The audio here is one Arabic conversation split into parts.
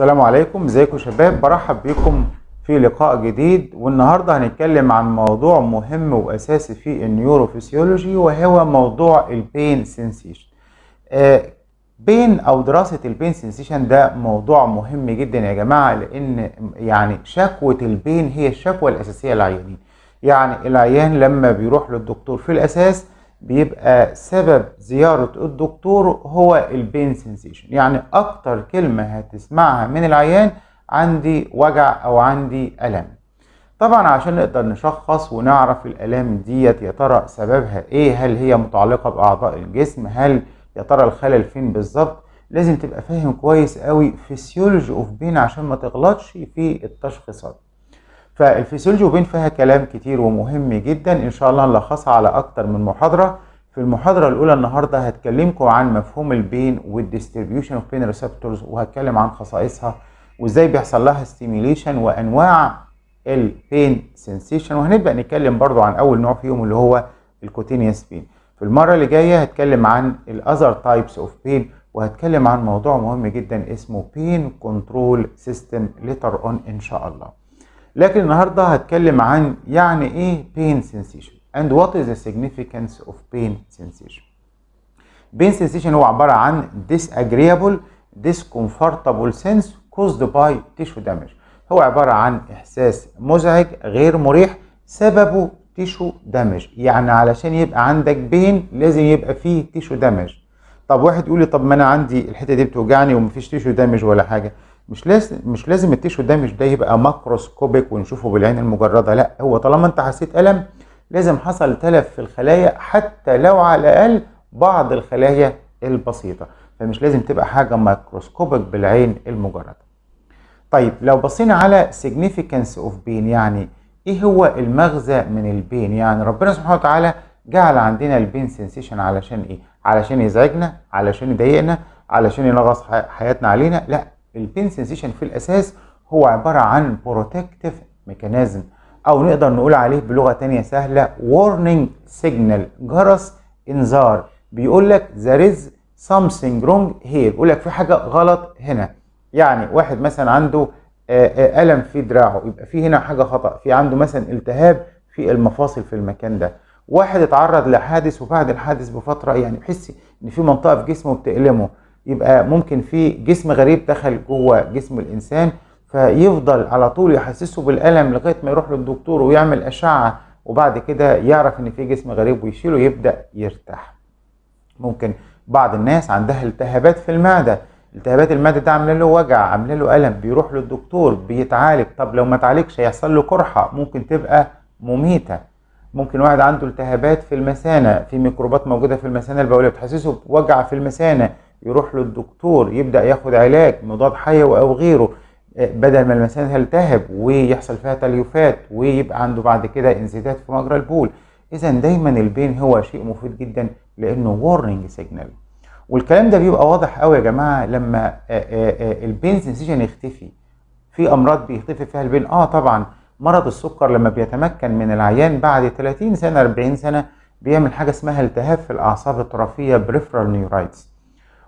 السلام عليكم ازيكم شباب برحب بيكم في لقاء جديد والنهارده هنتكلم عن موضوع مهم واساسي في النيوروفيسيولوجي وهو موضوع البين سنسيشن آه بين او دراسه البين سنسيشن ده موضوع مهم جدا يا جماعه لان يعني شكوه البين هي الشكوى الاساسيه للعيانين يعني العيان لما بيروح للدكتور في الاساس بيبقى سبب زيارة الدكتور هو البين سنسيشن يعني أكتر كلمة هتسمعها من العيان عندي وجع أو عندي ألم طبعا عشان نقدر نشخص ونعرف الألام دي يا ترى سببها إيه هل هي متعلقة بأعضاء الجسم هل يا ترى الخلل فين بالظبط لازم تبقى فاهم كويس قوي فيسيولوجي اوف بين عشان ما تغلطش في التشخيصات فالفسيولوجي فيها كلام كتير ومهم جدا ان شاء الله نلخصها على اكتر من محاضره في المحاضره الاولى النهارده هتكلمكم عن مفهوم البين والديستريبيوشن اوف بين ريسبتورز وهتكلم عن خصائصها وازاي بيحصل لها ستيميليشن وانواع البين سنسيشن وهنبدا نتكلم برضو عن اول نوع فيهم اللي هو الكوتينيوس بين في المره اللي جايه هتكلم عن الاذر تايبس اوف بين وهتكلم عن موضوع مهم جدا اسمه بين كنترول سيستم ليتر اون ان شاء الله لكن النهارده هتكلم عن يعني ايه pain sensation and what is the significance of pain sensation pain sensation هو عبارة عن disagreeable discomfortable sense caused by tissue damage هو عبارة عن إحساس مزعج غير مريح سببه تيشو دامج يعني علشان يبقى عندك بين لازم يبقى فيه تيشو دامج طب واحد يقول لي طب ما انا عندي الحته دي بتوجعني ومفيش تيشو دامج ولا حاجه مش لازم مش لازم التيشو ده مش ده يبقى ماكروسكوبيك ونشوفه بالعين المجرده لا هو طالما انت حسيت الم لازم حصل تلف في الخلايا حتى لو على الاقل بعض الخلايا البسيطه فمش لازم تبقى حاجه ماكروسكوبيك بالعين المجرده طيب لو بصينا على سيجنيفيكانس اوف بين يعني ايه هو المغزى من البين يعني ربنا سبحانه وتعالى جعل عندنا البين سنسيشن علشان ايه علشان يزعجنا علشان يضايقنا علشان ينغص حياتنا علينا لا البين سنسيشن في الاساس هو عباره عن بروتكتيف ميكانيزم او نقدر نقول عليه بلغه ثانيه سهله warning سيجنال جرس انذار بيقول لك ذير از سامثينج رونج هير يقول لك في حاجه غلط هنا يعني واحد مثلا عنده آه، آه، الم في دراعه يبقى في هنا حاجه خطا في عنده مثلا التهاب في المفاصل في المكان ده واحد اتعرض لحادث وبعد الحادث بفتره يعني بحس ان في منطقه في جسمه بتألمه يبقى ممكن في جسم غريب دخل جوه جسم الانسان فيفضل على طول يحسسه بالالم لغايه ما يروح للدكتور ويعمل اشعه وبعد كده يعرف ان في جسم غريب ويشيله يبدا يرتاح ممكن بعض الناس عندها التهابات في المعده التهابات المعده ده عامله له وجع عامله له الم بيروح للدكتور بيتعالج طب لو ما اتعالجش هيحصل له قرحه ممكن تبقى مميته ممكن واحد عنده التهابات في المثانه في ميكروبات موجوده في المثانه البوليه بتحسسه بوجع في المثانه يروح للدكتور يبدا ياخد علاج مضاد حيوي او غيره بدل ما المثانه تلتهب ويحصل فيها تليفات ويبقى عنده بعد كده انسداد في مجرى البول اذا دايما البين هو شيء مفيد جدا لانه وارنينج سيجنال والكلام ده بيبقى واضح قوي يا جماعه لما آه، آه، آه، البين سنسيشن يختفي في امراض بيختفي فيها البين اه طبعا مرض السكر لما بيتمكن من العيان بعد 30 سنه 40 سنه بيعمل حاجه اسمها التهاب في الاعصاب الطرفيه بريفرال نيورايتس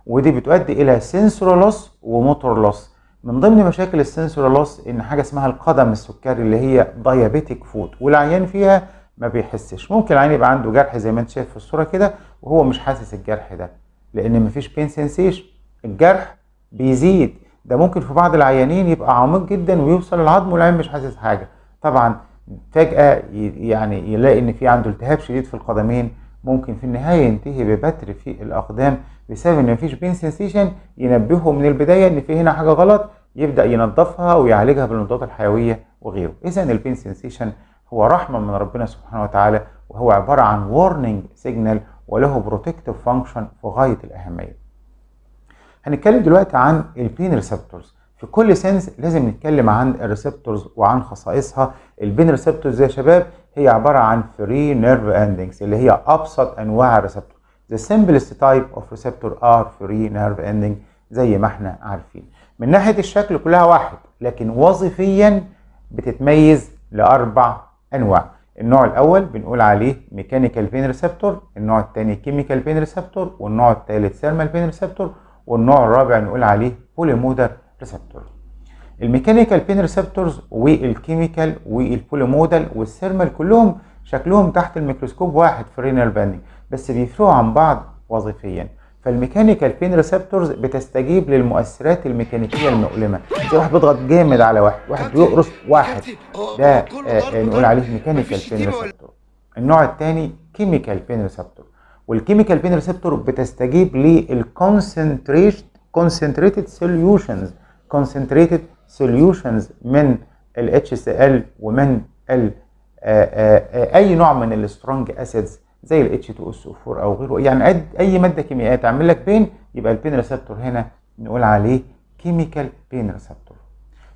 ودي بتؤدي الى سنسور لوس وموتور لوس من ضمن مشاكل السنسور لوس ان حاجه اسمها القدم السكري اللي هي دايابيتيك فود والعيان فيها ما بيحسش ممكن العيان يبقى عنده جرح زي ما انت شايف في الصوره كده وهو مش حاسس الجرح ده لان مفيش بين سنسيشن الجرح بيزيد ده ممكن في بعض العيانين يبقى عميق جدا ويوصل العظم والعين مش حاسس حاجه طبعا فجاه يعني يلاقي ان في عنده التهاب شديد في القدمين ممكن في النهاية ينتهي ببتر في الأقدام بسبب إن مفيش بين سنسيشن ينبهه من البداية إن في هنا حاجة غلط يبدأ ينظفها ويعالجها بالمضادات الحيوية وغيره إذا البين سنسيشن هو رحمة من ربنا سبحانه وتعالى وهو عبارة عن warning signal وله protective function في غاية الأهمية هنتكلم دلوقتي عن البين ريسبتورز في كل سنس لازم نتكلم عن الريسبتورز وعن خصائصها البين ريسبتورز يا شباب هي عباره عن فري نيرف اندنجز اللي هي ابسط انواع الريسبتور ذا سمبلست تايب اوف ريسبتور ار فري نيرف اندنج زي ما احنا عارفين من ناحيه الشكل كلها واحد لكن وظيفيا بتتميز لاربع انواع النوع الاول بنقول عليه ميكانيكال بين ريسبتور النوع الثاني كيميكال بين ريسبتور والنوع الثالث ثيرمال بين ريسبتور والنوع الرابع نقول عليه بوليمودر ريسبتور الميكانيكال بين ريسبتورز والكيميكال والبوليمودال والسيرمال كلهم شكلهم تحت الميكروسكوب واحد في رينال باندنج بس بيفرقوا عن بعض وظيفيا فالميكانيكال بين ريسبتورز بتستجيب للمؤثرات الميكانيكيه المؤلمه زي واحد بيضغط جامد على واحد واحد بيقرص واحد ده آه, آه، نقول عليه ميكانيكال بين ريسبتور النوع الثاني كيميكال بين ريسبتور والكيميكال بين ريسبتور بتستجيب للكونسنتريشن كونسنتريتد سوليوشنز concentrated solutions من ال HCl ومن ال آه، آه، آه، اي نوع من السترونج اسيدز زي ال H2SO4 او غيره يعني اي ماده كيميائيه تعمل لك بين يبقى البين ريسبتور هنا نقول عليه كيميكال بين ريسبتور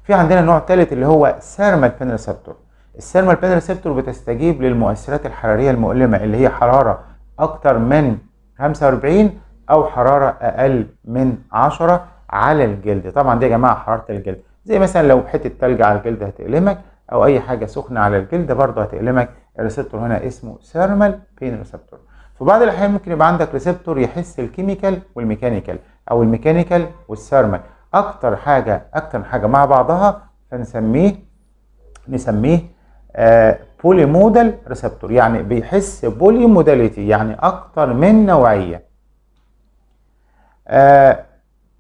في عندنا نوع ثالث اللي هو ثيرمال بين ريسبتور الثيرمال بين ريسبتور بتستجيب للمؤثرات الحراريه المؤلمه اللي هي حراره اكتر من 45 او حراره اقل من 10 على الجلد طبعا دي يا جماعه حراره الجلد زي مثلا لو حته تلج على الجلد هتألمك او اي حاجه سخنه على الجلد برضه هتألمك الريسبتور هنا اسمه ثيرمال بين ريسبتور في بعض الاحيان ممكن يبقى عندك ريسبتور يحس الكيميكال والميكانيكال او الميكانيكال والثيرمال اكتر حاجه اكتر حاجه مع بعضها فنسميه نسميه آه بولي مودال ريسبتور يعني بيحس بولي موداليتي يعني اكتر من نوعيه آه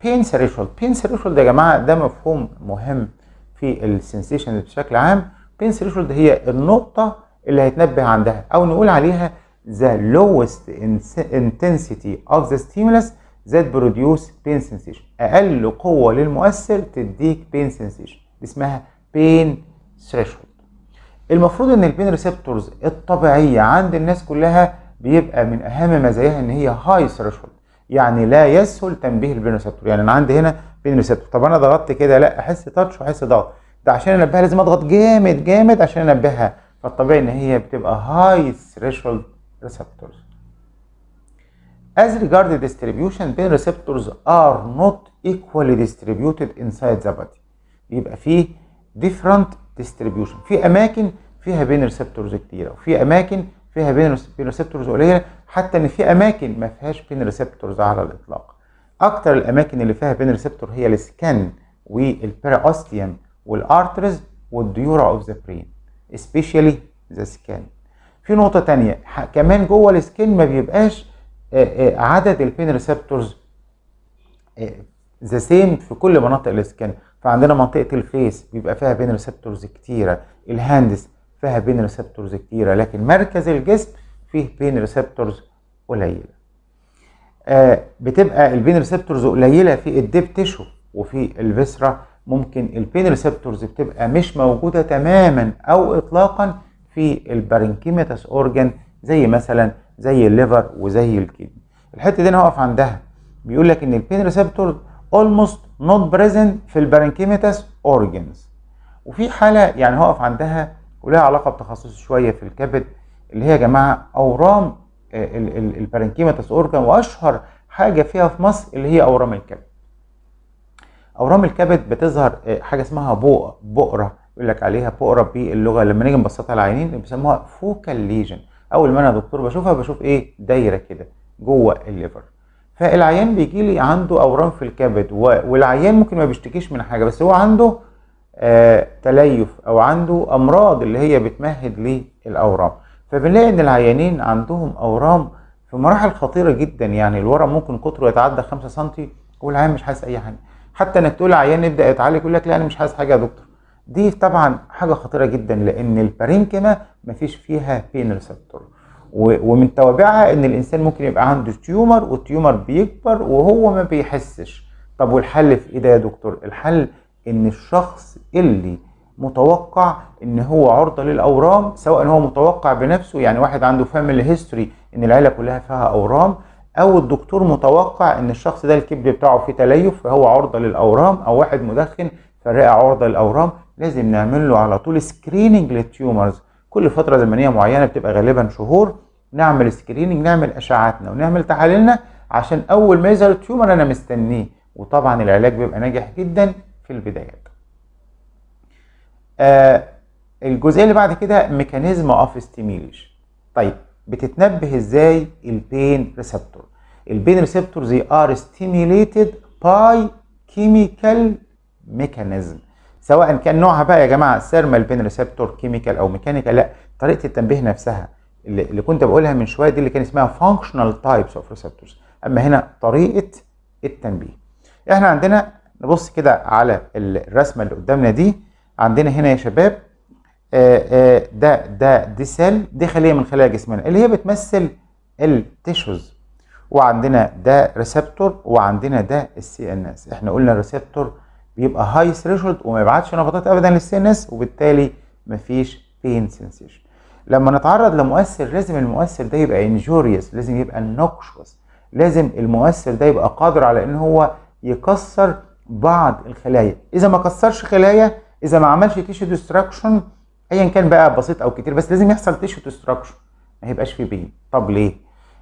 بين ثريشولد بين ثريشولد يا جماعه ده مفهوم مهم في السنسيشن بشكل عام بين ثريشولد هي النقطه اللي هيتنبه عندها او نقول عليها the lowest intensity of the stimulus that produce pain sensation اقل قوه للمؤثر تديك pain sensation اسمها pain threshold المفروض ان البين ريسبتورز الطبيعيه عند الناس كلها بيبقى من اهم مزاياها ان هي هاي ثريشولد يعني لا يسهل تنبيه البين ريسبتور يعني انا عندي هنا بين ريسبتور طب انا ضغطت كده لا احس تاتش واحس ضغط ده عشان انبهها لازم اضغط جامد جامد عشان انبهها فالطبيعي ان هي بتبقى هاي ثريشولد ريسبتورز As regard distribution, بين ريسبتورز ار نوت ايكوالي ديستريبيوتد انسايد ذا بادي بيبقى فيه ديفرنت ديستريبيوشن في أماكن فيها بين ريسبتورز كتيرة وفي أماكن فيها بين ريسبتورز قليلة حتى ان في اماكن ما فيهاش بين ريسبتورز على الاطلاق اكتر الاماكن اللي فيها بين ريسبتور هي السكان والبيراوستيوم والارترز والديورا اوف ذا برين سبيشالي ذا سكان في نقطه تانية كمان جوه السكن ما بيبقاش عدد البين ريسبتورز ذا سيم في كل مناطق السكن فعندنا منطقه الفيس بيبقى فيها بين ريسبتورز كتيره الهاندس فيها بين ريسبتورز كتيره لكن مركز الجسم فيه بين ريسبتورز قليله آه بتبقى البين ريسبتورز قليله في الديب تيشو وفي الفيسرا ممكن البين ريسبتورز بتبقى مش موجوده تماما او اطلاقا في البارنكيماتس اورجان زي مثلا زي الليفر وزي الكدني الحته دي انا هقف عندها بيقول لك ان البين ريسبتورز almost not present في البارنكيماتس اورجانز وفي حاله يعني هقف عندها ولها علاقه بتخصصي شويه في الكبد اللي هي يا جماعه اورام آه، تاس اورجن واشهر حاجه فيها في مصر اللي هي اورام الكبد. اورام الكبد بتظهر آه، حاجه اسمها بؤره بؤره يقول لك عليها بؤره باللغه لما نيجي نبسطها العينين بيسموها فوكال ليجن اول ما انا دكتور بشوفها بشوف ايه دايره كده جوه الليفر فالعيان بيجي لي عنده اورام في الكبد والعيان ممكن ما بيشتكيش من حاجه بس هو عنده آه تليف او عنده امراض اللي هي بتمهد للاورام فبنلاقي ان العيانين عندهم اورام في مراحل خطيره جدا يعني الورم ممكن قطره يتعدى 5 سم والعيان مش حاسس اي حاجه حتى انك تقول عيان يبدا يتعالج يقول لك لا انا مش حاسس حاجه يا دكتور دي طبعا حاجه خطيره جدا لان البارينكيما مفيش فيها بين ريسبتور ومن توابعها ان الانسان ممكن يبقى عنده تيومر والتيومر بيكبر وهو ما بيحسش طب والحل في ايه ده يا دكتور الحل ان الشخص اللي متوقع ان هو عرضه للاورام سواء هو متوقع بنفسه يعني واحد عنده فاميلي هيستوري ان العيله كلها فيها اورام او الدكتور متوقع ان الشخص ده الكبد بتاعه فيه تليف فهو عرضه للاورام او واحد مدخن فالرئه عرضه للاورام لازم نعمل له على طول سكريننج للتيومرز كل فتره زمنيه معينه بتبقى غالبا شهور نعمل سكريننج نعمل اشعاعاتنا ونعمل تحاليلنا عشان اول ما يظهر التيومر انا مستنيه وطبعا العلاج بيبقى ناجح جدا في البدايات آه الجزئيه اللي بعد كده ميكانيزم اوف ستيميليشن طيب بتتنبه ازاي البين ريسبتور البين ريسبتور زي ار ستيميليتد باي كيميكال ميكانيزم سواء كان نوعها بقى يا جماعه ثيرمال بين ريسبتور كيميكال او ميكانيكال لا طريقه التنبيه نفسها اللي, اللي كنت بقولها من شويه دي اللي كان اسمها فانكشنال تايبس اوف ريسبتورز اما هنا طريقه التنبيه احنا عندنا نبص كده على الرسمه اللي قدامنا دي عندنا هنا يا شباب آه، آه، ده ده دي سيل دي خليه من خلايا جسمنا اللي هي بتمثل التيشوز وعندنا ده ريسبتور وعندنا ده السي ان اس احنا قلنا الريسبتور بيبقى هاي ثريشولد وما يبعتش نبضات ابدا للسي ان اس وبالتالي مفيش بين سنسيشن لما نتعرض لمؤثر لازم المؤثر ده يبقى انجوريوس لازم يبقى نوكشوس لازم المؤثر ده يبقى قادر على ان هو يكسر بعض الخلايا اذا ما كسرش خلايا اذا ما عملش تيشو ديستراكشن ايا كان بقى بسيط او كتير بس لازم يحصل تيشو ديستراكشن ما هيبقاش فيه بين طب ليه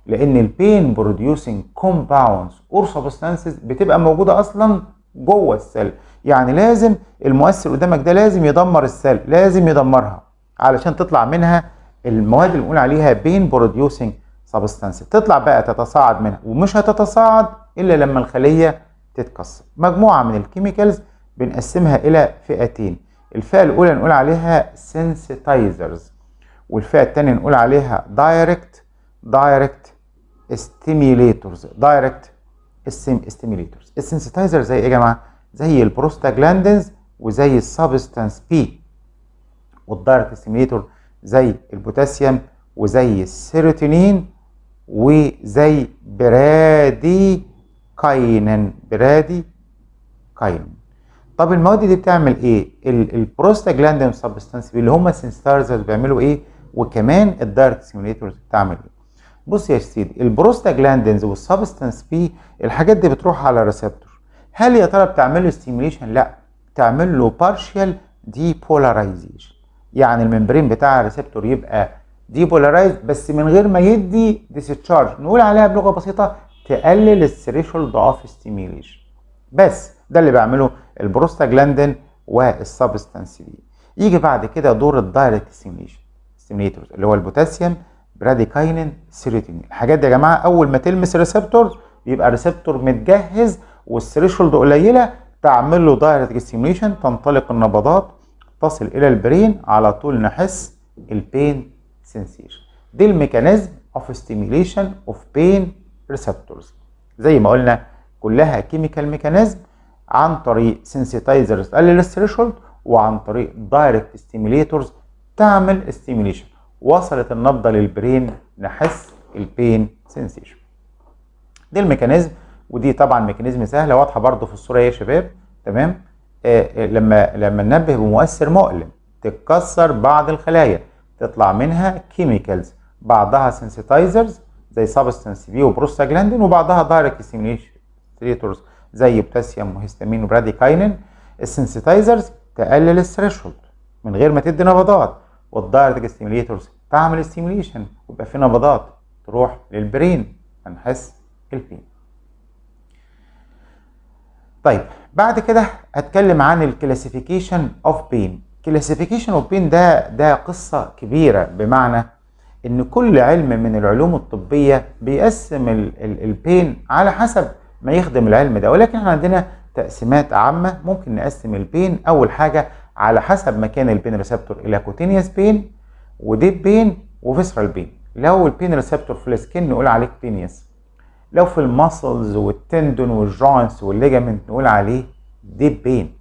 لان البين بروديوسنج كومباوندز اور سبستانسز بتبقى موجوده اصلا جوه السل يعني لازم المؤثر قدامك ده لازم يدمر السل لازم يدمرها علشان تطلع منها المواد اللي بنقول عليها بين بروديوسنج سبستانسز تطلع بقى تتصاعد منها ومش هتتصاعد الا لما الخليه تتكسر مجموعه من الكيميكالز بنقسمها إلى فئتين الفئة الأولى نقول عليها sensitizers والفئة الثانية نقول عليها direct direct stimulators direct stimulators السنسيتايزر زي ايه يا جماعة؟ زي البروستاجلاندينز وزي السبستانس بي والدايركت ستيميليتور زي البوتاسيوم وزي السيروتونين وزي برادي كاينن برادي كاينن طب المواد دي بتعمل ايه البروستاجلاندين سبستانس اللي هم السنسارزز بيعملوا ايه وكمان الدايركت سيميوليتورز بتعمل ايه بص يا سيدي البروستاجلاندينز والسبستانس بي الحاجات دي بتروح على ريسبتور هل يا ترى بتعمل له ستيميليشن لا تعمل له بارشال دي يعني الممبرين بتاع الريسبتور يبقى دي بولارايز بس من غير ما يدي ديستشارج نقول عليها بلغه بسيطه تقلل الثريشولد اوف ستيميليشن بس ده اللي بيعمله البروستاجلاندين والسبستانس دي يجي بعد كده دور الدايركت ستيميليشن ستيميليتورز اللي هو البوتاسيوم براديكاينين سيروتونين الحاجات دي يا جماعه اول ما تلمس الريسبتور بيبقى الريسبتور متجهز والثريشولد قليله تعمل له دايركت ستيميليشن تنطلق النبضات تصل الى البرين على طول نحس البين سنسيشن دي الميكانيزم اوف ستيميليشن اوف بين ريسبتورز زي ما قلنا كلها كيميكال ميكانيزم عن طريق سنسيتايزرز تقلل الثريشولد وعن طريق دايركت ستيميليتورز تعمل ستيميليشن وصلت النبضه للبرين نحس البين سنسيشن دي الميكانيزم ودي طبعا ميكانيزم سهله واضحه برضو في الصوره يا شباب تمام آه،, آه لما لما ننبه بمؤثر مؤلم تتكسر بعض الخلايا تطلع منها كيميكالز بعضها سنسيتايزرز زي سابستنس بي وبروستاجلاندين وبعضها دايركت ستيميليتورز زي بوتاسيوم وهيستامين وبراديكاينين السنسيتايزرز تقلل الثريشولد من غير ما تدي نبضات والدايركت ستيميليتورز تعمل ستيميليشن ويبقى في نبضات تروح للبرين هنحس البين طيب بعد كده هتكلم عن الكلاسيفيكيشن اوف بين كلاسيفيكيشن اوف بين ده ده قصه كبيره بمعنى ان كل علم من العلوم الطبيه بيقسم البين على حسب ما يخدم العلم ده ولكن احنا عندنا تقسيمات عامة ممكن نقسم البين أول حاجة على حسب مكان البين ريسبتور إلى كوتينيوس بين وديب بين وفيسرال بين لو البين ريسبتور في السكين نقول عليه كوتينيوس لو في الماسلز والتندون والجوينتس والليجامنت نقول عليه ديب بين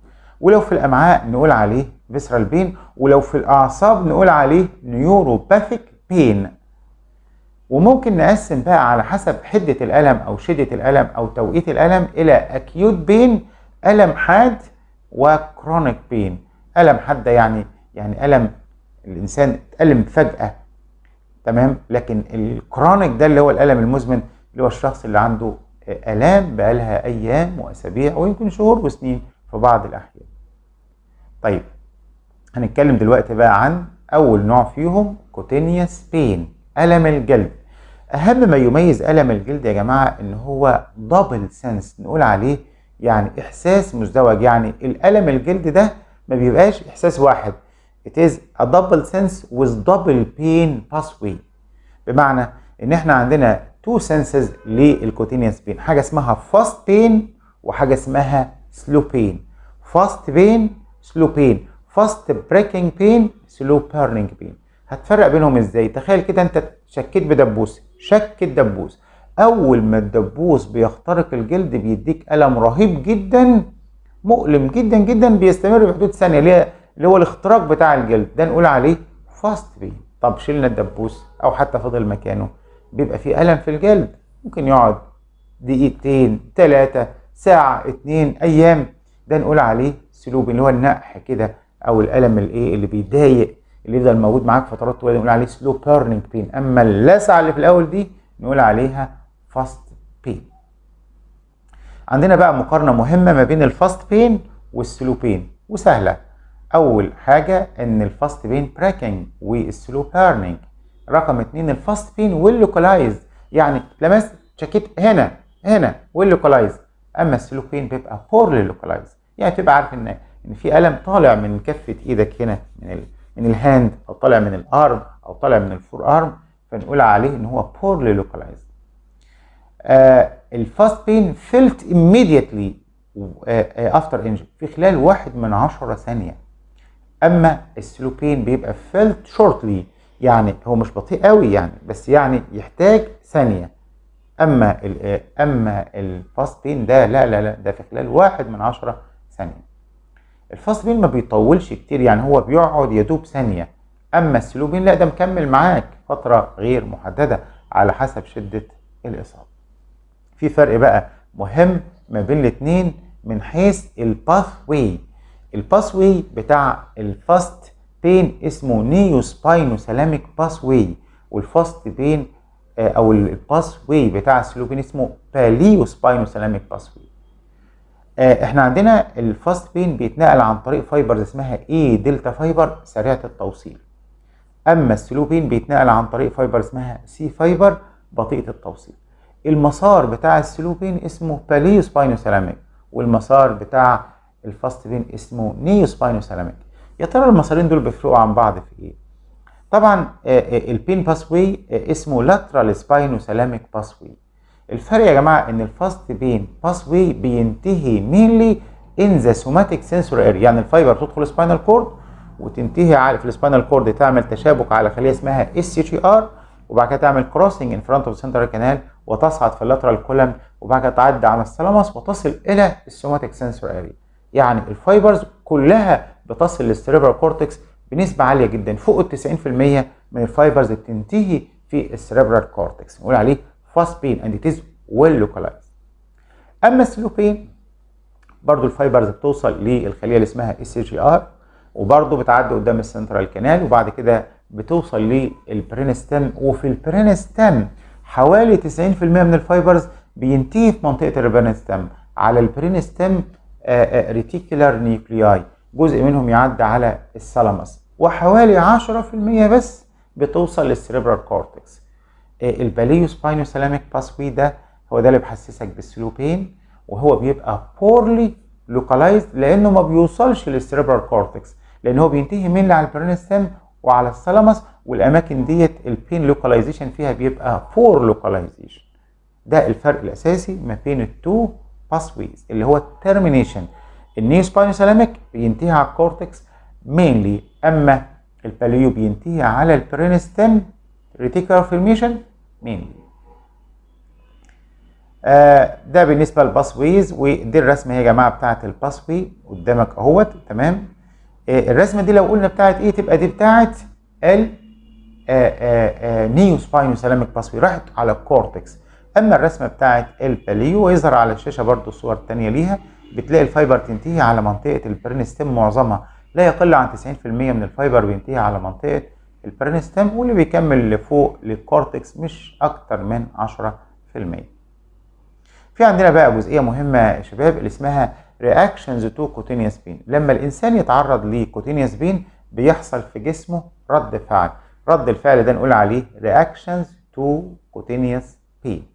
ولو في الأمعاء نقول عليه فيسرال بين ولو في الأعصاب نقول عليه نيوروباثيك بين وممكن نقسم بقى على حسب حدة الألم أو شدة الألم أو توقيت الألم إلى أكيوت بين ألم حاد وكرونيك بين ألم حاد ده يعني يعني ألم الإنسان اتألم فجأة تمام لكن الكرونيك ده اللي هو الألم المزمن اللي هو الشخص اللي عنده آلام بقالها أيام وأسابيع ويمكن شهور وسنين في بعض الأحيان طيب هنتكلم دلوقتي بقى عن أول نوع فيهم كوتينيوس بين ألم الجلد اهم ما يميز الم الجلد يا جماعه ان هو دبل سنس نقول عليه يعني احساس مزدوج يعني الالم الجلد ده ما بيبقاش احساس واحد it is a double sense with double pain pathway بمعنى ان احنا عندنا تو سنسز للكوتينيوس بين حاجه اسمها فاست بين وحاجه اسمها سلو بين فاست بين سلو بين فاست بريكنج بين سلو بيرنينج بين هتفرق بينهم ازاي تخيل كده انت شكيت بدبوسه شك الدبوس اول ما الدبوس بيخترق الجلد بيديك الم رهيب جدا مؤلم جدا جدا بيستمر بحدود ثانيه اللي هو الاختراق بتاع الجلد ده نقول عليه فاست بين طب شلنا الدبوس او حتى فضل مكانه بيبقى فيه الم في الجلد ممكن يقعد دقيقتين ثلاثه ساعه اتنين ايام ده نقول عليه سلوب اللي هو النقح كده او الالم الايه اللي بيضايق اللي يفضل موجود معاك فترات طويله نقول عليه سلو بيرنينج بين اما اللسعه اللي في الاول دي نقول عليها فاست بين عندنا بقى مقارنه مهمه ما بين الفاست بين والسلو بين وسهله اول حاجه ان الفاست بين براكنج والسلو بيرنينج رقم اتنين الفاست بين واللوكلايز يعني لمست شكيت هنا هنا واللوكلايز اما السلو بين بيبقى فور للوكلايز يعني تبقى عارف ان ان في الم طالع من كفه ايدك هنا من ال... من الهاند او طالع من الارم او طالع من الفور ارم فنقول عليه ان هو poorly localized. الفاست بين فيلت immediately افتر آه، انجري آه، في خلال واحد من عشرة ثانية. اما السلو بين بيبقى فيلت شورتلي يعني هو مش بطيء قوي يعني بس يعني يحتاج ثانية. اما آه، اما الفاست بين ده لا لا لا ده في خلال واحد من عشرة ثانية. الفاست بين ما بيطولش كتير يعني هو بيقعد يدوب ثانيه اما السلوبين لا ده مكمل معاك فتره غير محدده على حسب شده الاصابه في فرق بقى مهم ما بين الاثنين من حيث الباث واي الباث واي بتاع الفاست بين اسمه نيو سباينو سلاميك باث واي والفاست بين او الباث واي بتاع السلوبين اسمه باليو سباينو سلاميك باث واي آه، احنا عندنا الفاست بين بيتنقل عن طريق فايبرز اسمها اي دلتا فايبر سريعه التوصيل اما السلو بين بيتنقل عن طريق فايبر اسمها سي فايبر بطيئه التوصيل المسار بتاع السلو بين اسمه باليو سيراميك والمسار بتاع الفاست بين اسمه نيو سيراميك يا ترى المسارين دول بيفرقوا عن بعض في ايه طبعا آه، آه، البين باسوي واي اسمه لاترال سباينو سيراميك واي الفرق يا جماعه ان الفاست بين باس واي بينتهي مينلي ان ذا سوماتيك سنسور اريا يعني الفايبر تدخل سباينال كورد وتنتهي على في السباينال كورد تعمل تشابك على خليه اسمها اس تي ار وبعد كده تعمل كروسنج ان فرونت اوف سنترال كانال وتصعد في اللاترال كولم وبعد كده تعدي على السلامس وتصل الى السوماتيك سنسور اريا يعني الفايبرز كلها بتصل للسريبرال كورتكس بنسبه عاليه جدا فوق ال 90% من الفايبرز بتنتهي في السريبرال كورتكس نقول عليه فاست بين it is ويل لوكالايز اما السلوبين برضو الفايبرز بتوصل للخليه اللي اسمها اس جي ار وبرضو بتعدي قدام السنترال كانال وبعد كده بتوصل للبرينستم وفي البرينستم حوالي 90% من الفايبرز بينتهي في منطقه البرينستم على البرينستم ريتيكولار نيوكلياي جزء منهم يعدي على السلامس وحوالي 10% بس بتوصل للسريبرال كورتكس الباليو سباينو سيراميك باسوي ده هو ده اللي بيحسسك بالسلوبين وهو بيبقى بورلي لوكالايزد لانه ما بيوصلش للسيربرال كورتكس لان هو بينتهي من على البرينستم وعلى الثالاموس والاماكن ديت البين لوكاليزيشن فيها بيبقى بور لوكاليزيشن ده الفرق الاساسي ما بين التو باسويز اللي هو الترمينيشن النيو سباينو سيراميك بينتهي على الكورتكس مينلي اما الباليو بينتهي على البرينستم ريتيكولار فيرميشن مين آه ده بالنسبه للباسويز ودي الرسمه يا جماعه بتاعه الباسوي قدامك اهوت تمام آه الرسمه دي لو قلنا بتاعه ايه تبقى دي بتاعه ال آه، آه، آه، نيو سباينو سلامك باسوي راحت على الكورتكس اما الرسمه بتاعه الباليو ويظهر على الشاشه برضو الصور الثانيه ليها بتلاقي الفايبر تنتهي على منطقه البرنستيم معظمها لا يقل عن 90% من الفايبر بينتهي على منطقه البرينستام واللي بيكمل لفوق للكورتكس مش اكتر من 10% في عندنا بقى جزئيه مهمه يا شباب اللي اسمها رياكشنز تو كوتينيوس بين لما الانسان يتعرض لكوتينيوس بين بيحصل في جسمه رد فعل رد الفعل ده نقول عليه رياكشنز تو كوتينيوس بين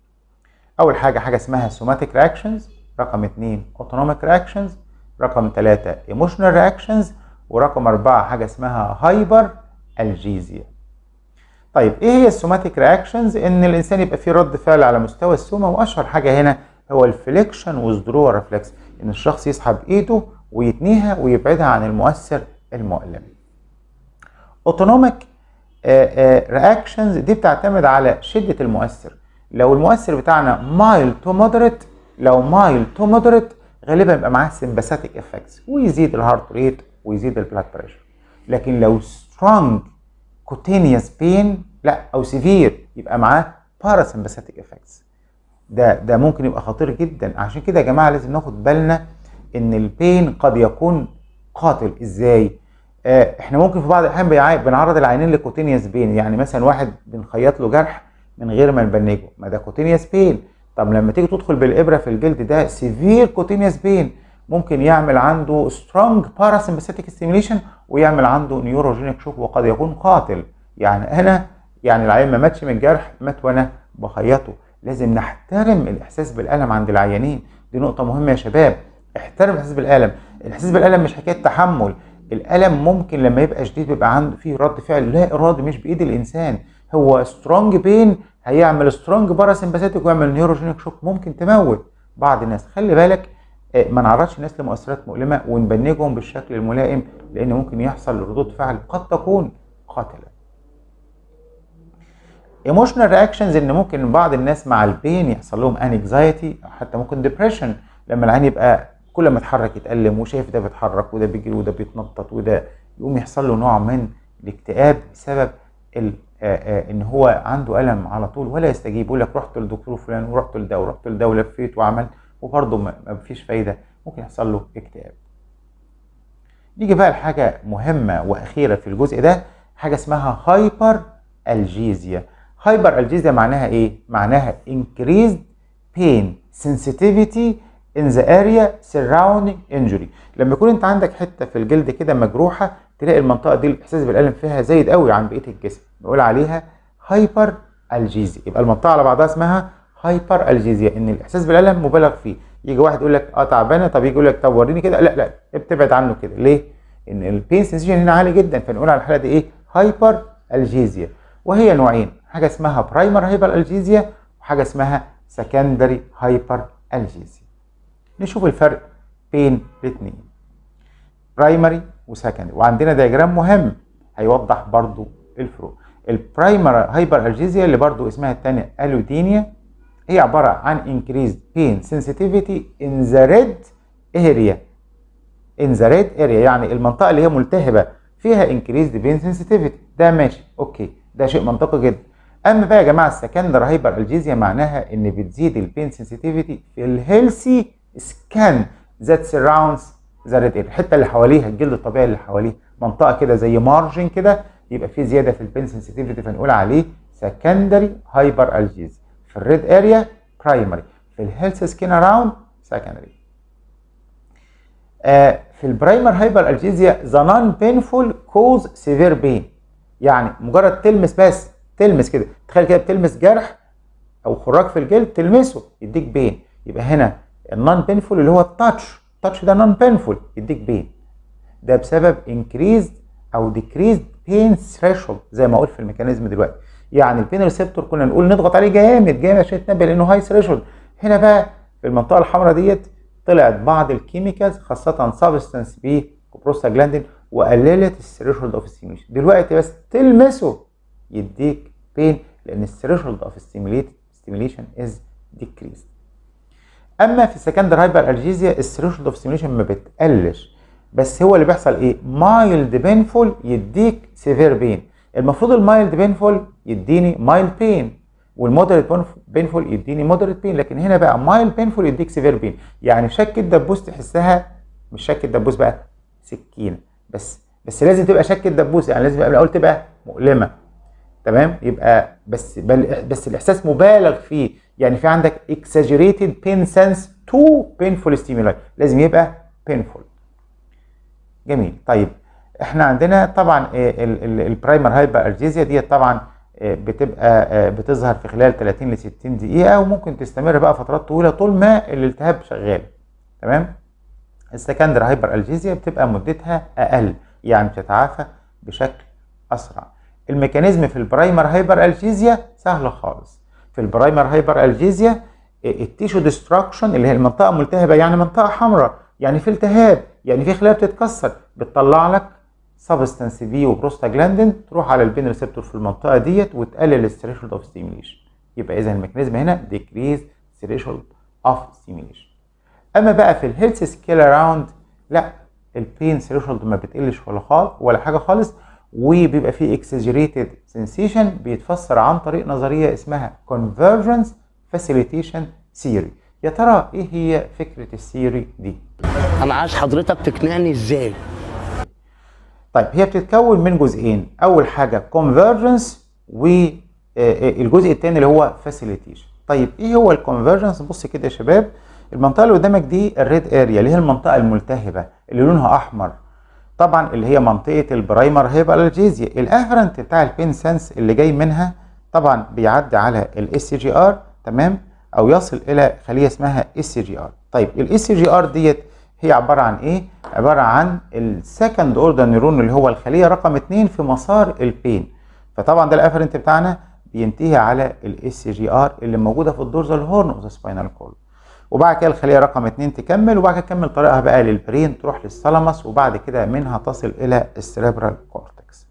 اول حاجه حاجه اسمها سوماتيك رياكشنز رقم 2 اوتونوميك رياكشنز رقم 3 ايموشنال رياكشنز ورقم 4 حاجه اسمها هايبر الجيزية طيب ايه هي السوماتيك رياكشنز ان الانسان يبقى فيه رد فعل على مستوى السومة واشهر حاجة هنا هو الفليكشن وذرو ريفلكس ان الشخص يسحب ايده ويتنيها ويبعدها عن المؤثر المؤلم اوتونوميك آه، رياكشنز آه، دي بتعتمد على شدة المؤثر لو المؤثر بتاعنا مايل تو مودريت لو مايل تو مودريت غالبا يبقى معاه سمباثيك افكتس ويزيد الهارت ريت ويزيد البلاد بريشر لكن لو strong cutaneous pain لا او سيفير يبقى معاه parasympathetic effects ده ده ممكن يبقى خطير جدا عشان كده يا جماعه لازم ناخد بالنا ان البين قد يكون قاتل ازاي آه احنا ممكن في بعض الاحيان بنعرض العينين لكوتينيوس بين يعني مثلا واحد بنخيط له جرح من غير ما نبنجه ما ده كوتينيوس بين طب لما تيجي تدخل بالابره في الجلد ده سيفير كوتينيوس بين ممكن يعمل عنده سترونج باراسمباثيتيك ستيميليشن ويعمل عنده نيوروجينيك شوك وقد يكون قاتل يعني انا يعني العيان ما ماتش من جرح مات وانا بخيطه لازم نحترم الاحساس بالالم عند العيانين دي نقطه مهمه يا شباب احترم الاحساس بالالم الاحساس بالالم مش حكايه تحمل الالم ممكن لما يبقى شديد بيبقى عنده فيه رد فعل لا ارادي مش بايد الانسان هو سترونج بين هيعمل سترونج باراسمباثيتيك ويعمل نيوروجينيك شوك ممكن تموت بعض الناس خلي بالك آه، ما نعرضش الناس لمؤثرات مؤلمه ونبنجهم بالشكل الملائم لان ممكن يحصل ردود فعل قد تكون قاتله. ايموشنال رياكشنز ان ممكن بعض الناس مع البين يحصل لهم انكزايتي او حتى ممكن ديبريشن لما العين يبقى كل ما اتحرك يتألم وشايف ده بيتحرك وده بيجري وده بيتنطط وده يقوم يحصل له نوع من الاكتئاب بسبب آه، آه، ان هو عنده الم على طول ولا يستجيب يقول لك رحت للدكتور فلان ورحت لده ورحت لده ولفيت وعملت وبرضه مفيش فايده ممكن يحصل له اكتئاب نيجي بقى لحاجه مهمه واخيره في الجزء ده حاجه اسمها هايبر الجيزيا هايبر الجيزيا معناها ايه معناها increased pain sensitivity in the area surrounding injury لما يكون انت عندك حته في الجلد كده مجروحه تلاقي المنطقه دي الاحساس بالالم فيها زايد قوي عن بقيه الجسم نقول عليها هايبر الجيزيا يبقى المنطقه على بعضها اسمها هايبر الجيزيا ان الاحساس بالالم مبالغ فيه يجي واحد يقول لك اه تعبانه طب يجي يقول لك طب وريني كده لا لا ابتعد عنه كده ليه ان البين سنسيشن هنا عالي جدا فنقول على الحاله دي ايه هايبر الجيزيا وهي نوعين حاجه اسمها برايمر هايبر الجيزيا وحاجه اسمها سكندري هايبر الجيزيا نشوف الفرق بين الاثنين برايمري وسكندري وعندنا دياجرام مهم هيوضح برضو الفروق البرايمر هايبر الجيزيا اللي برضو اسمها الثانيه الودينيا هي عبارة عن increased pain sensitivity in the red area in the red area يعني المنطقة اللي هي ملتهبة فيها increased pain sensitivity ده ماشي اوكي ده شيء منطقي جدا اما بقى يا جماعة السكندر هايبر الجيزيا معناها ان بتزيد البين sensitivity في healthy سكان that surrounds the red area الحتة اللي حواليها الجلد الطبيعي اللي حواليها منطقة كده زي مارجن كده يبقى في زيادة في البين sensitivity فنقول عليه secondary hyperalgesia في الريد اريا برايمري في الهيلث سكين اراوند سكندري في البرايمر هايبر الجيزيا ذا نون بينفول كوز سيفير بين يعني مجرد تلمس بس تلمس كده تخيل كده بتلمس جرح او خراج في الجلد تلمسه يديك بين يبقى هنا النون بينفول اللي هو التاتش التاتش ده نون بينفول يديك بين ده بسبب انكريز او ديكريز بين ثريشولد زي ما اقول في الميكانيزم دلوقتي يعني البين ريسبتور كنا نقول نضغط عليه جامد جامد عشان يتنبه لانه هاي ثريشولد هنا بقى في المنطقه الحمراء ديت طلعت بعض الكيميكالز خاصه سابستنس بي وبروستاجلاندين وقللت الثريشولد اوف ستيميشن دلوقتي بس تلمسه يديك بين لان الثريشولد اوف ستيميليشن از ديكريز اما في السكندر هايبر الجيزيا الثريشولد اوف ستيميليشن ما بتقلش بس هو اللي بيحصل ايه مايلد بينفول يديك سيفير بين المفروض المايلد بينفول يديني مايلد بين والمودريت بينفول يديني مودريت بين لكن هنا بقى مايلد بينفول يديك سيفير بين يعني شك الدبوس تحسها مش شك الدبوس بقى سكينه بس بس لازم تبقى شك الدبوس يعني لازم الاول تبقى مؤلمه تمام يبقى بس بل بس الاحساس مبالغ فيه يعني في عندك اكساجيريتد بين سنس تو بينفول ستيمولاي لازم يبقى بينفول جميل طيب احنا عندنا طبعا إيه، البرايمر هايبر ارجيزيا ديت طبعا إيه، بتبقى إيه، بتظهر في خلال 30 ل 60 دقيقه وممكن تستمر بقى فترات طويله طول ما الالتهاب شغال تمام السكندر هايبر الجيزيا بتبقى مدتها اقل يعني بتتعافى بشكل اسرع الميكانيزم في البرايمر هايبر الجيزيا سهل خالص في البرايمر هايبر الجيزيا التيشو ديستراكشن اللي هي المنطقه ملتهبه يعني منطقه حمراء يعني في التهاب يعني في خلايا بتتكسر بتطلع لك سبستانس في وبروستاجلاندين تروح على البين ريسبتور في المنطقه ديت وتقلل الثريشولد اوف ستيميليشن يبقى اذا الميكانيزم هنا ديكريز ثريشولد اوف ستيميليشن اما بقى في الهيلث سكيل اراوند لا البين ثريشولد ما بتقلش ولا خالص ولا حاجه خالص وبيبقى فيه اكسجريتد سنسيشن بيتفسر عن طريق نظريه اسمها كونفرجنس فاسيليتيشن ثيوري يا ترى ايه هي فكره الثيوري دي انا عايز حضرتك تقنعني ازاي طيب هي بتتكون من جزئين اول حاجه كونفرجنس والجزء آه، آه، الثاني اللي هو فاسيليتيشن طيب ايه هو الكونفرجنس بص كده يا شباب المنطقه اللي قدامك دي الريد اريا اللي هي المنطقه الملتهبه اللي لونها احمر طبعا اللي هي منطقه البرايمر هيبالجيزيا الافرنت بتاع البين سنس اللي جاي منها طبعا بيعدي على الاس جي ار تمام او يصل الى خليه اسمها اس جي ار طيب الاس جي ار ديت هي عباره عن ايه؟ عباره عن السكند اوردر نيرون اللي هو الخليه رقم 2 في مسار البين فطبعا ده الافرنت بتاعنا بينتهي على الاس جي ار اللي موجوده في الدورز الهورن اوف ذا سباينال كول وبعد كده الخليه رقم 2 تكمل وبعد كده تكمل طريقها بقى للبرين تروح للثلمس وبعد كده منها تصل الى السريبرال كورتكس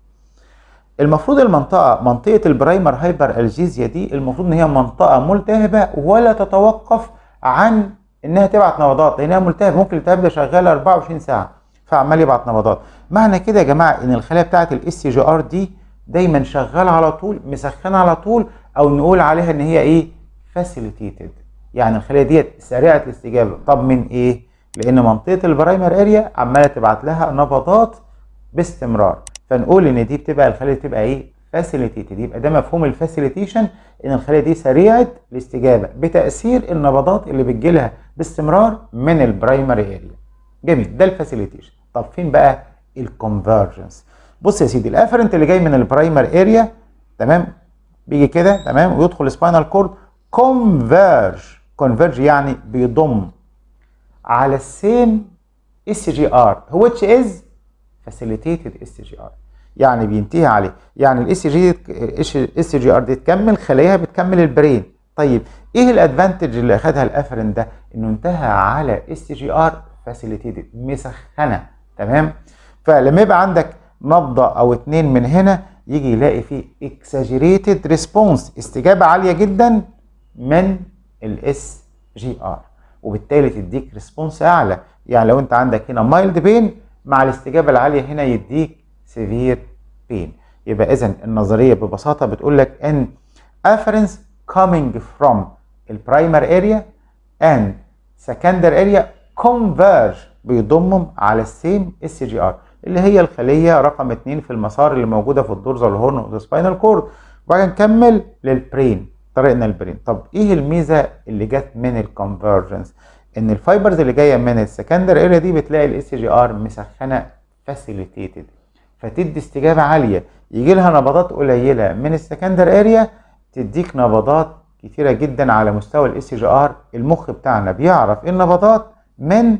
المفروض المنطقه منطقه البرايمر هايبر الجيزيا دي المفروض ان هي منطقه ملتهبه ولا تتوقف عن انها تبعت نبضات لانها ملتهب ممكن التهاب ده شغال 24 ساعه فعمال يبعت نبضات معنى كده يا جماعه ان الخلايا بتاعه الاس جي ار دي دايما شغاله على طول مسخنه على طول او نقول عليها ان هي ايه فاسيليتيتد يعني الخليه ديت سريعه الاستجابه طب من ايه لان منطقه البرايمر اريا عماله تبعت لها نبضات باستمرار فنقول ان دي بتبقى الخليه بتبقى ايه فاسيليتيتد يبقى ده مفهوم الفاسيليتيشن ان الخليه دي سريعه الاستجابه بتاثير النبضات اللي بتجي لها باستمرار من البرايمري اريا جميل ده الفاسيليتيشن طب فين بقى الكونفرجنس بص يا سيدي الافرنت اللي جاي من البرايمري اريا تمام بيجي كده تمام ويدخل سباينال كورد كونفرج كونفرج يعني بيضم على السيم اس جي ار اتش از فاسيليتيتد اس جي ار يعني بينتهي عليه يعني الاس جي الاس جي ار دي تكمل خلاياها بتكمل البرين طيب ايه الادفانتج اللي اخذها الافرين ده انه انتهى على اس جي ار فاسيليتيتد مسخنه تمام فلما يبقى عندك نبضه او اتنين من هنا يجي يلاقي فيه اكساجيريتد ريسبونس استجابه عاليه جدا من الاس جي ار وبالتالي تديك ريسبونس اعلى يعني لو انت عندك هنا مايلد بين مع الاستجابه العاليه هنا يديك severe pain يبقى اذا النظريه ببساطه بتقول لك ان افرنس coming from البرايمر اريا and secondary اريا converge بيضمهم على السيم اس جي ار اللي هي الخليه رقم 2 في المسار اللي موجوده في الدورزال الهورن والسباينال كورد وبعدين نكمل للبرين طريقنا البرين طب ايه الميزه اللي جت من الكونفرجنس ان الفايبرز اللي جايه من السكندر اريا دي بتلاقي الاس جي ار مسخنه فاسيليتيتد فتدي استجابه عاليه يجي لها نبضات قليله من السكندر اريا تديك نبضات كتيره جدا على مستوى الاس جي ار المخ بتاعنا بيعرف إيه النبضات من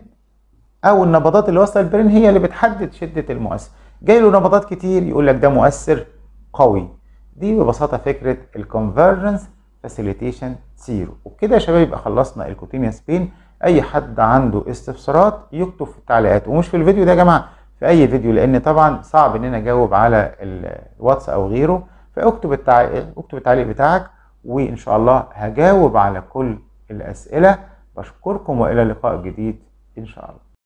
او النبضات اللي وصل البرين هي اللي بتحدد شده المؤثر جاي له نبضات كتير يقول لك ده مؤثر قوي دي ببساطه فكره الكونفرجنس فاسيليتيشن سيرو وبكده يا شباب يبقى خلصنا الكوتينيا سبين اي حد عنده استفسارات يكتب في التعليقات ومش في الفيديو ده يا جماعه في اي فيديو لان طبعا صعب ان انا اجاوب على الواتس او غيره فاكتب التعليق اكتب التعليق بتاعك وان شاء الله هجاوب على كل الاسئله بشكركم والى لقاء جديد ان شاء الله